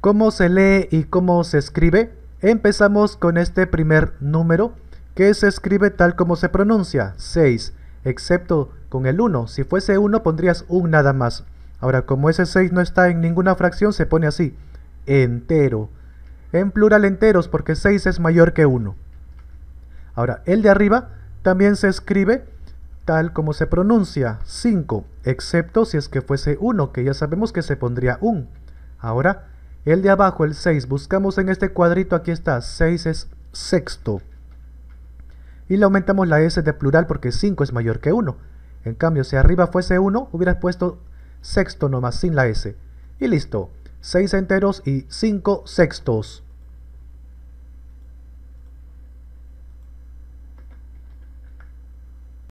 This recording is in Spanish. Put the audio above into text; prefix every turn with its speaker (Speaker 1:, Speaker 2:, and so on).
Speaker 1: cómo se lee y cómo se escribe, empezamos con este primer número que se escribe tal como se pronuncia, 6, excepto con el 1. Si fuese 1 pondrías un nada más. Ahora, como ese 6 no está en ninguna fracción, se pone así, entero. En plural enteros, porque 6 es mayor que 1. Ahora, el de arriba también se escribe tal como se pronuncia, 5, excepto si es que fuese 1, que ya sabemos que se pondría 1. Ahora, el de abajo, el 6, buscamos en este cuadrito, aquí está, 6 es sexto. Y le aumentamos la S de plural porque 5 es mayor que 1. En cambio, si arriba fuese 1, hubieras puesto sexto nomás, sin la S. Y listo. 6 enteros y 5 sextos.